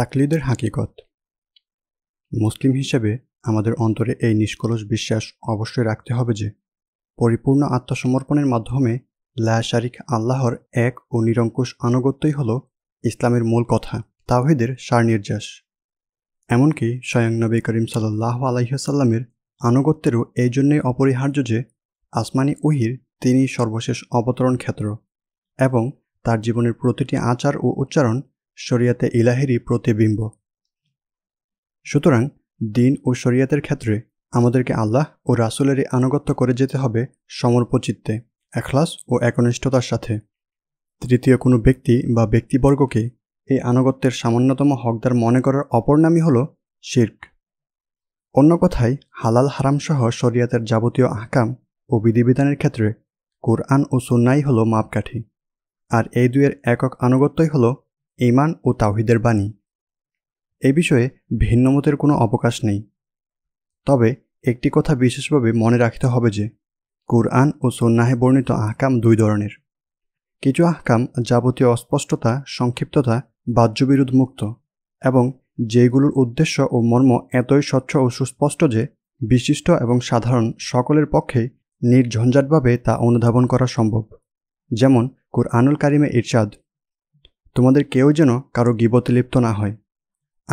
তাকলিদের হাকিকত মুসলিম হিসেবে আমাদের অন্তরে এই নিষ্কলস বিশ্বাস অবশ্যই রাখতে হবে যে পরিপূর্ণ আত্মসমর্পণের মাধ্যমে লায় শারিক আল্লাহর এক ও নিরঙ্কুশ আনুগত্যই হল ইসলামের মূল কথা তাওহিদের নির্যাস এমনকি স্বয়ং নবী করিম সাল্লাহ আলাইসাল্লামের আনুগত্যেরও এই জন্যই অপরিহার্য যে আসমানি উহির তিনি সর্বশেষ অবতরণ ক্ষেত্র এবং তার জীবনের প্রতিটি আচার ও উচ্চারণ শরিয়াতে ইলাহেরই প্রতিবিম্ব সুতরাং দিন ও শরিয়াতের ক্ষেত্রে আমাদেরকে আল্লাহ ও রাসুলেরই আনুগত্য করে যেতে হবে সমর্পচিত্তে এখলাস ও একনিষ্ঠতার সাথে তৃতীয় কোনো ব্যক্তি বা ব্যক্তিবর্গকে এই আনুগত্যের সামান্যতম হকদার মনে করার অপর নামই হল শির্ক অন্য কথায় হালাল হারামসহ শরিয়াতের যাবতীয় আহকাম ও বিধিবিধানের ক্ষেত্রে কোরআন ও সুন্নাই হল মাপকাঠি আর এই দুয়ের একক আনুগত্যই হল ইমান ও তাওহিদের বাণী এ বিষয়ে ভিন্নমতের কোনো অবকাশ নেই তবে একটি কথা বিশেষভাবে মনে রাখতে হবে যে কুরআন ও সন্ন্যাহে বর্ণিত আহকাম দুই ধরনের কিছু আহকাম যাবতীয় অস্পষ্টতা সংক্ষিপ্ততা বাহ্যবিরোধ মুক্ত এবং যেগুলোর উদ্দেশ্য ও মর্ম এতই স্বচ্ছ ও সুস্পষ্ট যে বিশিষ্ট এবং সাধারণ সকলের পক্ষে নির্ঝঞ্ঝাটভাবে তা অনুধাবন করা সম্ভব যেমন কুরআনুল কারিমে ইরশাদ তোমাদের কেউ যেন কারো গিবতে লিপ্ত না হয়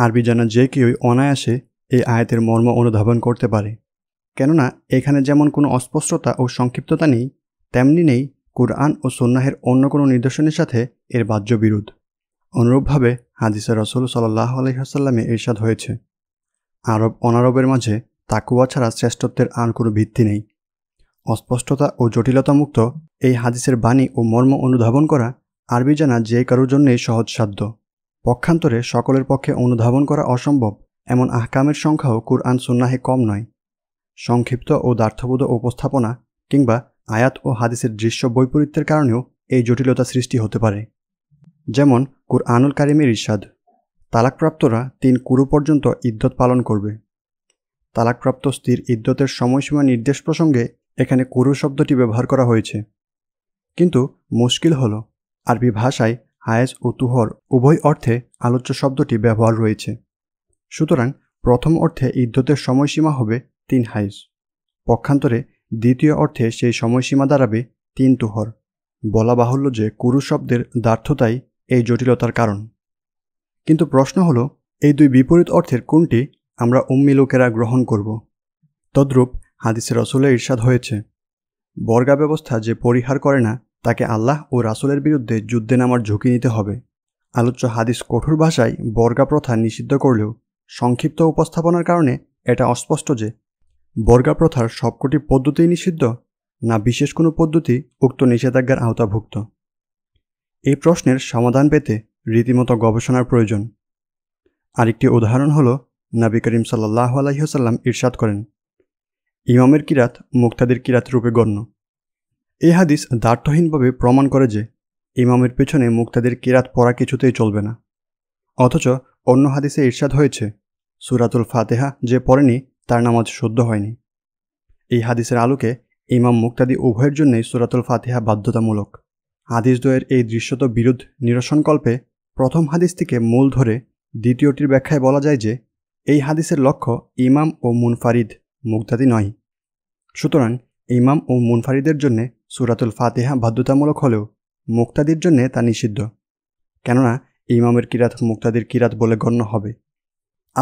আরবি জানা যে কেউই অনায়াসে এই আয়াতের মর্ম অনুধাবন করতে পারে কেননা এখানে যেমন কোনো অস্পষ্টতা ও সংক্ষিপ্ততা নেই তেমনি নেই কুরআন ও সন্ন্যাহের অন্য কোনো নিদর্শনের সাথে এর বাহ্য বিরোধ অনুরূপভাবে হাদিসে রসুল সাল্লাহ আলহিহাসাল্লামে ইরশাদ হয়েছে আরব অনারবের মাঝে তাকুয়া ছাড়া শ্রেষ্ঠত্বের আর কোনো ভিত্তি নেই অস্পষ্টতা ও জটিলতামুক্ত এই হাদিসের বাণী ও মর্ম অনুধাবন করা আরবি জানা যে কারোর জন্যেই সহজসাধ্য পক্ষান্তরে সকলের পক্ষে অনুধাবন করা অসম্ভব এমন আহকামের সংখ্যাও কুরআন সুন্নাহে কম নয় সংক্ষিপ্ত ও দার্থবোধ উপস্থাপনা কিংবা আয়াত ও হাদিসের দৃশ্য বৈপরীত্যের কারণেও এই জটিলতা সৃষ্টি হতে পারে যেমন কুরআনুল কারিমের ইসাদ তালাকপ্রাপ্তরা তিন কুরু পর্যন্ত ইদ্যত পালন করবে তালাকপ্রাপ্ত স্ত্রীর ইদ্যতের সময়সীমা নির্দেশ প্রসঙ্গে এখানে কুরু শব্দটি ব্যবহার করা হয়েছে কিন্তু মুশকিল হলো আরবি ভাষায় হায়েজ ও তুহর উভয় অর্থে আলোচ্য শব্দটি ব্যবহার রয়েছে সুতরাং প্রথম অর্থে ইদ্যতের সময়সীমা হবে তিন হায়েজ পক্ষান্তরে দ্বিতীয় অর্থে সেই সময়সীমা দাঁড়াবে তিন তুহর বলা বাহুল্য যে কুরু শব্দের দ্বার্থতাই এই জটিলতার কারণ কিন্তু প্রশ্ন হলো এই দুই বিপরীত অর্থের কোনটি আমরা উম্মি লোকেরা গ্রহণ করব তদ্রূপ হাদিসের রসুলের ঈর্ষাদ হয়েছে বর্গা ব্যবস্থা যে পরিহার করে না তাকে আল্লাহ ও রাসুলের বিরুদ্ধে যুদ্ধে নামার ঝুঁকি নিতে হবে আলোচ্য হাদিস কঠোর ভাষায় বর্গা প্রথা নিষিদ্ধ করলেও সংক্ষিপ্ত উপস্থাপনার কারণে এটা অস্পষ্ট যে বর্গা প্রথার সবকটি পদ্ধতিই নিষিদ্ধ না বিশেষ কোনো পদ্ধতি উক্ত নিষেধাজ্ঞার আওতাভুক্ত এই প্রশ্নের সমাধান পেতে রীতিমতো গবেষণার প্রয়োজন আরেকটি উদাহরণ হল নাবি করিম সাল্লাহ আলহিহসাল্লাম ইরশাদ করেন ইমামের কিরাত মুক্তাদের কিরাত রূপে গণ্য এই হাদিস দার্থহীনভাবে প্রমাণ করে যে ইমামের পেছনে মুক্তাদের কেরাত পড়া কিছুতেই চলবে না অথচ অন্য হাদিসে ইরশাদ হয়েছে সুরাতুল ফাতেহা যে পড়েনি তার নামাজ শুদ্ধ হয়নি এই হাদিসের আলোকে ইমাম মুক্তাদি উভয়ের জন্যই সুরাতুল ফাতেহা বাধ্যতামূলক হাদিস দ্বয়ের এই দৃশ্যত বিরোধ নিরসনকল্পে প্রথম হাদিসটিকে মূল ধরে দ্বিতীয়টির ব্যাখ্যায় বলা যায় যে এই হাদিসের লক্ষ্য ইমাম ও মুনফারিদ মুক্তাদি নয় সুতরাং ইমাম ও মুনফারিদের জন্যে সুরাতুল ফাতেহা বাধ্যতামূলক হলেও মুক্তাদির জন্যে তা নিষিদ্ধ কেননা ইমামের কিরাত মুক্তাদির কিরাত বলে গণ্য হবে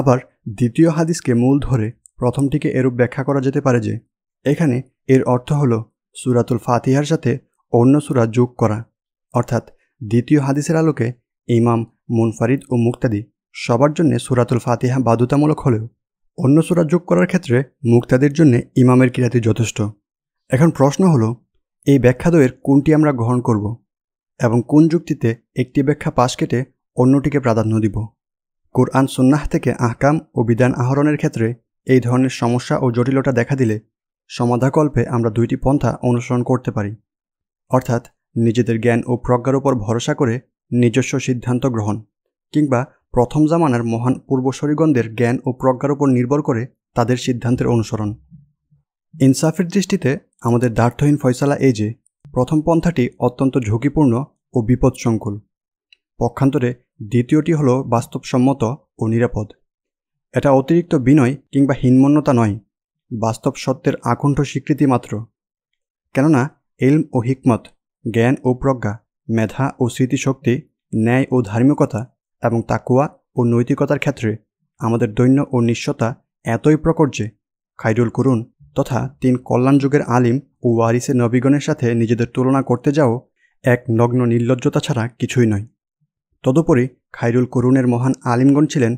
আবার দ্বিতীয় হাদিসকে মূল ধরে প্রথমটিকে এরূপ ব্যাখ্যা করা যেতে পারে যে এখানে এর অর্থ হল সুরাতুল ফাতিহার সাথে অন্য সুরা যোগ করা অর্থাৎ দ্বিতীয় হাদিসের আলোকে ইমাম মুনফারিদ ও মুক্তাদি সবার জন্য সুরাতুল ফাতিহা বাধ্যতামূলক হলেও অন্য সুরা যোগ করার ক্ষেত্রে মুক্তাদের জন্য ইমামের কিরাতি যথেষ্ট এখন প্রশ্ন হলো এই ব্যাখ্যাদ্বয়ের কোনটি আমরা গ্রহণ করব এবং কোন যুক্তিতে একটি ব্যাখ্যা পাশ কেটে অন্যটিকে প্রাধান্য দিব কোরআন সুন্নাহ থেকে আহকাম ও বিধান আহরণের ক্ষেত্রে এই ধরনের সমস্যা ও জটিলতা দেখা দিলে সমাধাকল্পে আমরা দুইটি পন্থা অনুসরণ করতে পারি অর্থাৎ নিজেদের জ্ঞান ও প্রজ্ঞার উপর ভরসা করে নিজস্ব সিদ্ধান্ত গ্রহণ কিংবা প্রথম জামানার মহান পূর্বসরীগণদের জ্ঞান ও প্রজ্ঞার উপর নির্ভর করে তাদের সিদ্ধান্তের অনুসরণ ইনসাফের দৃষ্টিতে আমাদের দ্বার্থহীন ফয়সালা এই যে প্রথম পন্থাটি অত্যন্ত ঝুঁকিপূর্ণ ও বিপদসংকুল পক্ষান্তরে দ্বিতীয়টি হল বাস্তবসম্মত ও নিরাপদ এটা অতিরিক্ত বিনয় কিংবা হীনমন্যতা নয় বাস্তব সত্যের আকণ্ঠ স্বীকৃতি মাত্র কেননা এলম ও হিকমত জ্ঞান ও প্রজ্ঞা মেধা ও স্মৃতিশক্তি ন্যায় ও ধার্মিকতা এবং তাকুয়া ও নৈতিকতার ক্ষেত্রে আমাদের দৈন্য ও নিঃস্বতা এতই প্রকট যে খাইরুল করুন তথা তিন কল্যাণ যুগের আলিম ও ওয়ারিসে নবীগণের সাথে নিজেদের তুলনা করতে যাও এক নগ্ন নির্লজ্জতা ছাড়া কিছুই নয় তদুপরি খাইরুল করুণের মহান আলিমগণ ছিলেন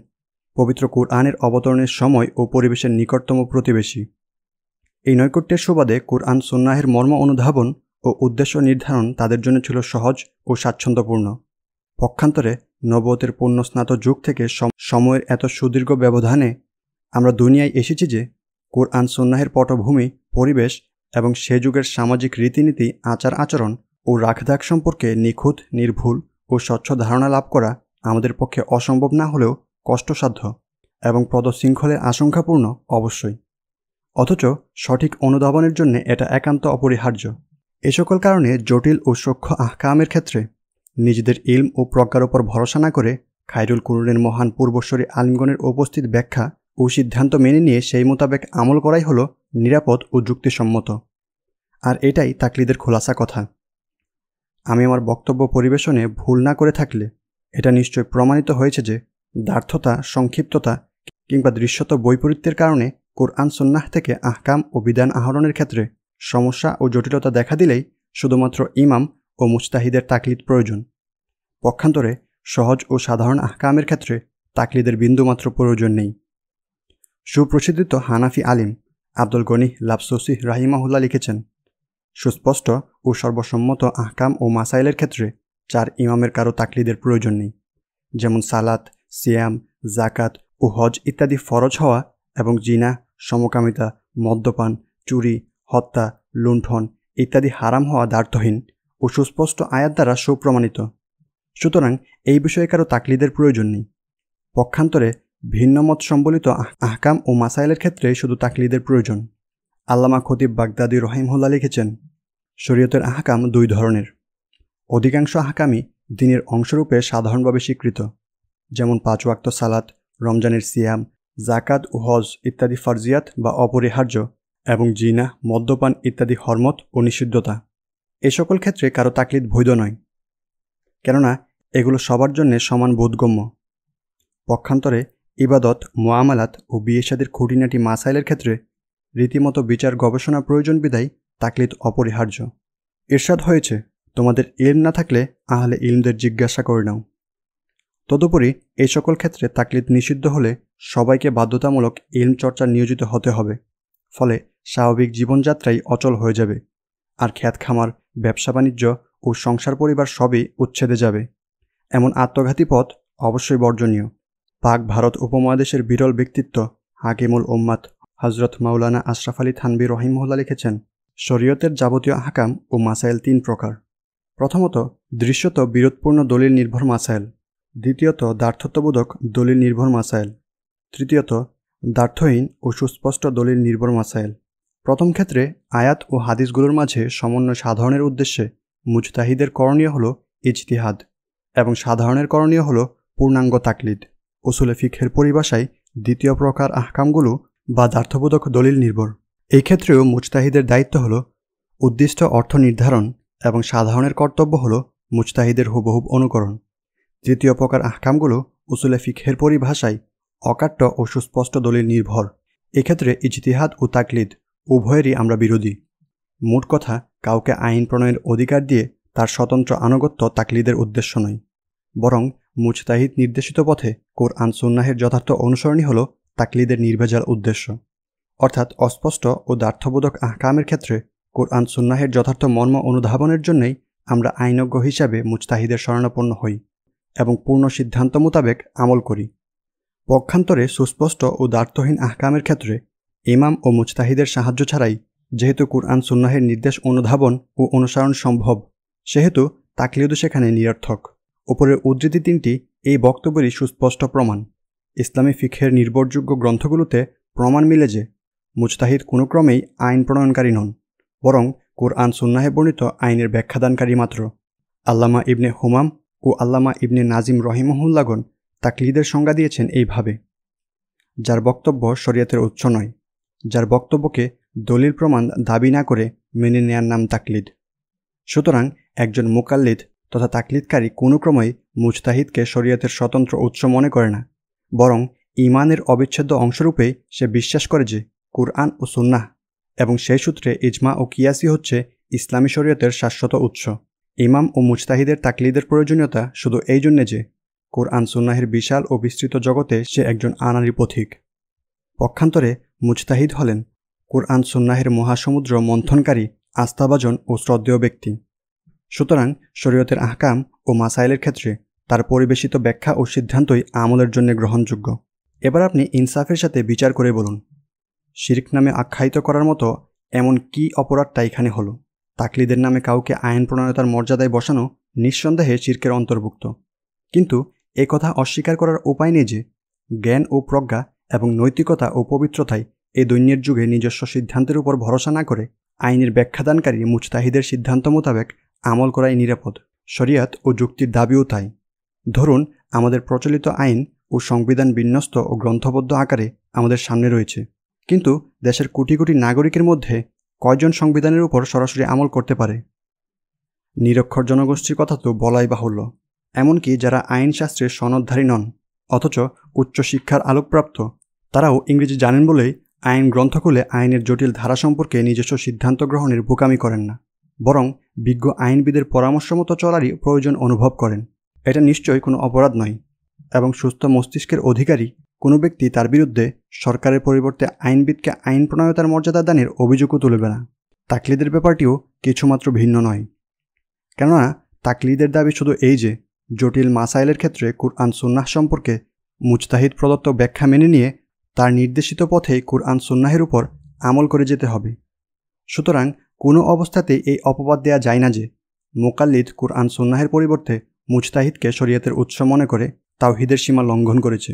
পবিত্র কুরআনের অবতরণের সময় ও পরিবেশের নিকটতম প্রতিবেশী এই নৈকট্যের সুবাদে কুরআন সন্ন্যাহের মর্ম অনুধাবন ও উদ্দেশ্য নির্ধারণ তাদের জন্য ছিল সহজ ও স্বাচ্ছন্দ্যপূর্ণ পক্ষান্তরে নবতের পূর্ণ স্নাত যুগ থেকে সময়ের এত সুদীর্ঘ ব্যবধানে আমরা দুনিয়ায় এসেছি যে কোরআন সন্ন্যাহের পটভূমি পরিবেশ এবং সে যুগের সামাজিক রীতিনীতি আচার আচরণ ও রাখদাক সম্পর্কে নিখুঁত নির্ভুল ও স্বচ্ছ ধারণা লাভ করা আমাদের পক্ষে অসম্ভব না হলেও কষ্টসাধ্য এবং পদশৃঙ্খলের আশঙ্কাপূর্ণ অবশ্যই অথচ সঠিক অনুধাবনের জন্য এটা একান্ত অপরিহার্য এ সকল কারণে জটিল ও সূক্ষ্ম আহকামের ক্ষেত্রে নিজেদের ইলম ও প্রজ্ঞার ওপর ভরসা না করে খায়রুল কুরুনের মহান পূর্বশ্বরী আলিমগণের উপস্থিত ব্যাখ্যা ও সিদ্ধান্ত মেনে নিয়ে সেই মোতাবেক আমল করাই হলো নিরাপদ ও যুক্তিসম্মত আর এটাই তাকলিদের খোলাসা কথা আমি আমার বক্তব্য পরিবেশনে ভুল না করে থাকলে এটা নিশ্চয় প্রমাণিত হয়েছে যে দার্থতা সংক্ষিপ্ততা কিংবা দৃশ্যত বৈপরীত্যের কারণে কোরআন সন্ন্যাহ থেকে আহকাম ও বিধান আহরণের ক্ষেত্রে সমস্যা ও জটিলতা দেখা দিলেই শুধুমাত্র ইমাম ও মুস্তাহিদের তাকলিদ প্রয়োজন পক্ষান্তরে সহজ ও সাধারণ আহকামের ক্ষেত্রে তাকলিদের বিন্দুমাত্র প্রয়োজন নেই সুপ্রসিদ্ধিত হানাফি আলিম আব্দুল গনি লাবসুসি রাহিমাহুল্লাহ লিখেছেন সুস্পষ্ট ও সর্বসম্মত আহকাম ও মাসাইলের ক্ষেত্রে চার ইমামের কারো তাকলিদের প্রয়োজন নেই যেমন সালাত সিয়াম জাকাত ও হজ ইত্যাদি ফরজ হওয়া এবং জিনা সমকামিতা মদ্যপান চুরি হত্যা লুণ্ঠন ইত্যাদি হারাম হওয়া দার্থহীন ও সুস্পষ্ট আয়াত দ্বারা সুপ্রমাণিত সুতরাং এই বিষয়ে কারো তাকলিদের প্রয়োজন নেই পক্ষান্তরে ভিন্নমত সম্বলিত আহকাম ও মাসাইলের ক্ষেত্রে শুধু তাকলিদের প্রয়োজন আল্লামা খতিব বাগদাদি রহিমহল্লা লিখেছেন শরীয়তের আহকাম দুই ধরনের অধিকাংশ আহকামই দিনের অংশরূপে সাধারণভাবে স্বীকৃত যেমন পাঁচ ওয়াক্ত সালাত রমজানের সিয়াম জাকাত ও হজ ইত্যাদি ফার্জিয়াত বা অপরিহার্য এবং জিনা মদ্যপান ইত্যাদি হরমত ও নিষিদ্ধতা এ সকল ক্ষেত্রে কারো তাকলিদ বৈধ নয় কেননা এগুলো সবার জন্যে সমান বোধগম্য পক্ষান্তরে ইবাদত মোয়ামালাত ও বিয়েসাদের খুঁটিনাটি মাসাইলের ক্ষেত্রে রীতিমতো বিচার গবেষণা প্রয়োজন বিদায় তাকলিত অপরিহার্য এরশাদ হয়েছে তোমাদের ইলম না থাকলে আহলে ইলমদের জিজ্ঞাসা করে নাও তদুপরি এই সকল ক্ষেত্রে তাকলিদ নিষিদ্ধ হলে সবাইকে বাধ্যতামূলক ইলম চর্চা নিয়োজিত হতে হবে ফলে স্বাভাবিক জীবনযাত্রাই অচল হয়ে যাবে আর খ্যাত খামার ব্যবসা বাণিজ্য ও সংসার পরিবার সবই উচ্ছেদে যাবে এমন আত্মঘাতী পথ অবশ্যই বর্জনীয় পাক ভারত উপমহাদেশের বিরল ব্যক্তিত্ব হাকিমুল ওম্মাদ হজরত মাওলানা আশরাফ আলী থানবি রহিমহল্লা লিখেছেন শরীয়তের যাবতীয় হাকাম ও মাসাইল তিন প্রকার প্রথমত দৃশ্যত বিরোধপূর্ণ দলিল নির্ভর মাসাইল দ্বিতীয়ত দার্থত্ববোধক দলিল নির্ভর মাসাইল তৃতীয়ত দার্থহীন ও সুস্পষ্ট দলিল নির্ভর মাসাইল প্রথম ক্ষেত্রে আয়াত ও হাদিসগুলোর মাঝে সমন্বয় সাধারণের উদ্দেশ্যে মুজতাহিদের করণীয় হল ইজতিহাদ এবং সাধারণের করণীয় হল পূর্ণাঙ্গ তাকলিদ ওসুলে ফিখের পরিভাষায় দ্বিতীয় প্রকার আহকামগুলো বা দার্থবোধক দলিল নির্ভর এই ক্ষেত্রেও মুজতাহিদের দায়িত্ব হল উদ্দিষ্ট অর্থ নির্ধারণ এবং সাধারণের কর্তব্য হল মুজতাহিদের হুবহুব অনুকরণ তৃতীয় প্রকার আহকামগুলো উসুলে ফিখের পরিভাষায় অকাট্য ও সুস্পষ্ট দলিল নির্ভর এক্ষেত্রে ইজতিহাদ ও তাকলিদ উভয়েরই আমরা বিরোধী মোট কথা কাউকে আইন প্রণয়ের অধিকার দিয়ে তার স্বতন্ত্র আনুগত্য তাকলিদের উদ্দেশ্য নয় বরং মুজতাহিদ নির্দেশিত পথে কোরআন সুন্নাহের যথার্থ অনুসরণই হল তাকলিদের নির্ভেজাল উদ্দেশ্য অর্থাৎ অস্পষ্ট ও দার্থবোধক আহকামের ক্ষেত্রে কোরআন সুন্নাহের যথার্থ মর্ম অনুধাবনের জন্যই আমরা আইনজ্ঞ হিসাবে মুজতাহিদের শরণাপন্ন হই এবং পূর্ণ সিদ্ধান্ত মোতাবেক আমল করি পক্ষান্তরে সুস্পষ্ট ও দার্থহীন আহকামের ক্ষেত্রে ইমাম ও মুজতাহিদের সাহায্য ছাড়াই যেহেতু কোরআন সুন্নাহের নির্দেশ অনুধাবন ও অনুসরণ সম্ভব সেহেতু তাকলিদও সেখানে নিরর্থক ওপরের উদ্ধৃতি তিনটি এই বক্তব্যেরই সুস্পষ্ট প্রমাণ ইসলামী ফিখের নির্ভরযোগ্য গ্রন্থগুলোতে প্রমাণ মিলে যে মুজতাহিদ কোনো ক্রমেই আইন প্রণয়নকারী নন বরং কোরআন সুন্নাহে বর্ণিত আইনের ব্যাখ্যাদানকারী মাত্র আল্লামা ইবনে হুমাম ও আল্লামা ইবনে নাজিম রহিমহুল্লাগন তাকলিদের সংজ্ঞা দিয়েছেন এইভাবে যার বক্তব্য শরীয়তের উৎস নয় যার বক্তব্যকে দলিল প্রমাণ দাবি না করে মেনে নেয়ার নাম তাকলিদ সুতরাং একজন মোকাল্লিদ তথা তাকলিদকারী কোনো ক্রমেই মুজতাহিদকে শরীয়তের স্বতন্ত্র উৎস মনে করে না বরং ইমানের অবিচ্ছেদ্য অংশরূপে সে বিশ্বাস করে যে কুরআন ও সুন্নাহ এবং সেই সূত্রে ইজমা ও কিয়াসি হচ্ছে ইসলামী শরীয়তের শাশ্বত উৎস ইমাম ও মুজতাহিদের তাকলিদের প্রয়োজনীয়তা শুধু এই জন্যে যে কোরআন সুন্নাহের বিশাল ও বিস্তৃত জগতে সে একজন আনারি পথিক পক্ষান্তরে মুজতাহিদ হলেন কোরআন সুন্নাহের মহাসমুদ্র মন্থনকারী আস্থাভাজন ও শ্রদ্ধেয় ব্যক্তি সুতরাং শরীয়তের আহকাম ও মাসাইলের ক্ষেত্রে তার পরিবেশিত ব্যাখ্যা ও সিদ্ধান্তই আমলের জন্য গ্রহণযোগ্য এবার আপনি ইনসাফের সাথে বিচার করে বলুন শিরিক নামে আখ্যায়িত করার মতো এমন কি অপরাধটা এখানে হলো তাকলিদের নামে কাউকে আইন প্রণয়তার মর্যাদায় বসানো নিঃসন্দেহে শির্কের অন্তর্ভুক্ত কিন্তু এ কথা অস্বীকার করার উপায় নেই যে জ্ঞান ও প্রজ্ঞা এবং নৈতিকতা ও পবিত্রতায় এ দৈন্যের যুগে নিজস্ব সিদ্ধান্তের উপর ভরসা না করে আইনের ব্যাখ্যাদানকারী মুজতাহিদের সিদ্ধান্ত মোতাবেক আমল করাই নিরাপদ শরিয়াত ও যুক্তির দাবিও তাই ধরুন আমাদের প্রচলিত আইন ও সংবিধান বিন্যস্ত ও গ্রন্থবদ্ধ আকারে আমাদের সামনে রয়েছে কিন্তু দেশের কোটি কোটি নাগরিকের মধ্যে কয়জন সংবিধানের উপর সরাসরি আমল করতে পারে নিরক্ষর জনগোষ্ঠীর কথা তো বলাই বাহুল্য এমনকি যারা আইনশাস্ত্রে সনদধারী নন অথচ উচ্চশিক্ষার আলোকপ্রাপ্ত তারাও ইংরেজি জানেন বলেই আইন গ্রন্থ খুলে আইনের জটিল ধারা সম্পর্কে নিজস্ব সিদ্ধান্ত গ্রহণের বোকামি করেন না বরং বিজ্ঞ আইনবিদের পরামর্শ মতো চলারই প্রয়োজন অনুভব করেন এটা নিশ্চয়ই কোনো অপরাধ নয় এবং সুস্থ মস্তিষ্কের অধিকারী কোনো ব্যক্তি তার বিরুদ্ধে সরকারের পরিবর্তে আইনবিদকে আইন প্রণয়তার মর্যাদা দানের অভিযোগও তুলবে না তাকলিদের ব্যাপারটিও কিছুমাত্র ভিন্ন নয় কেননা তাকলিদের দাবি শুধু এই যে জটিল মাসাইলের ক্ষেত্রে কুরআন সুন্নাহ সম্পর্কে মুজতাহিদ প্রদত্ত ব্যাখ্যা মেনে নিয়ে তার নির্দেশিত পথেই কুরআন সুন্নাহের উপর আমল করে যেতে হবে সুতরাং কোনো অবস্থাতে এই অপবাদ দেয়া যায় না যে মোকাল্লিদ কুরআন সন্ন্যাহের পরিবর্তে মুজতাহিদকে শরীয়তের উৎস মনে করে তাওহিদের সীমা লঙ্ঘন করেছে